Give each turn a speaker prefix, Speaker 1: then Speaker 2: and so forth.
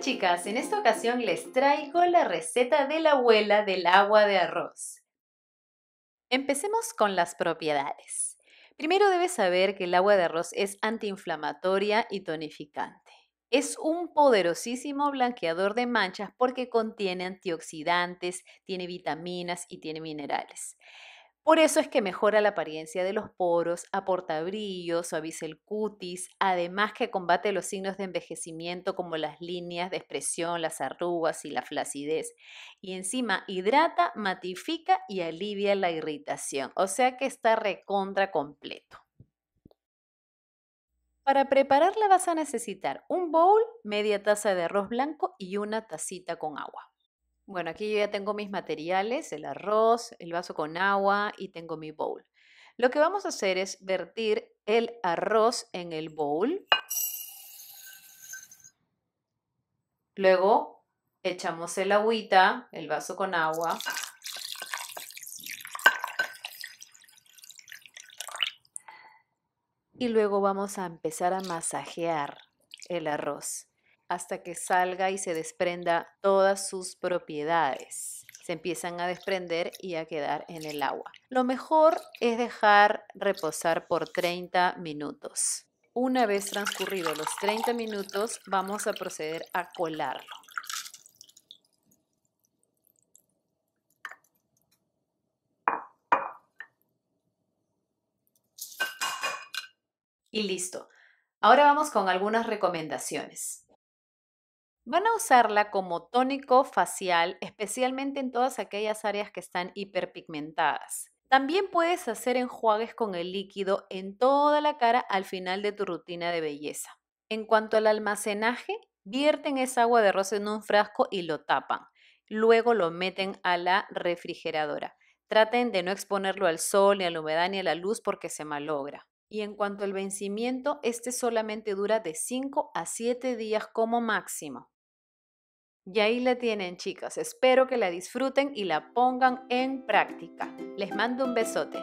Speaker 1: chicas, en esta ocasión les traigo la receta de la abuela del agua de arroz. Empecemos con las propiedades. Primero debes saber que el agua de arroz es antiinflamatoria y tonificante. Es un poderosísimo blanqueador de manchas porque contiene antioxidantes, tiene vitaminas y tiene minerales. Por eso es que mejora la apariencia de los poros, aporta brillo, suaviza el cutis, además que combate los signos de envejecimiento como las líneas de expresión, las arrugas y la flacidez. Y encima hidrata, matifica y alivia la irritación. O sea que está recontra completo. Para prepararla vas a necesitar un bowl, media taza de arroz blanco y una tacita con agua. Bueno, aquí yo ya tengo mis materiales, el arroz, el vaso con agua y tengo mi bowl. Lo que vamos a hacer es vertir el arroz en el bowl. Luego echamos el agüita, el vaso con agua. Y luego vamos a empezar a masajear el arroz hasta que salga y se desprenda todas sus propiedades. Se empiezan a desprender y a quedar en el agua. Lo mejor es dejar reposar por 30 minutos. Una vez transcurridos los 30 minutos, vamos a proceder a colarlo. Y listo. Ahora vamos con algunas recomendaciones. Van a usarla como tónico facial, especialmente en todas aquellas áreas que están hiperpigmentadas. También puedes hacer enjuagues con el líquido en toda la cara al final de tu rutina de belleza. En cuanto al almacenaje, vierten esa agua de arroz en un frasco y lo tapan. Luego lo meten a la refrigeradora. Traten de no exponerlo al sol, ni a la humedad, ni a la luz porque se malogra. Y en cuanto al vencimiento, este solamente dura de 5 a 7 días como máximo. Y ahí la tienen, chicas. Espero que la disfruten y la pongan en práctica. Les mando un besote.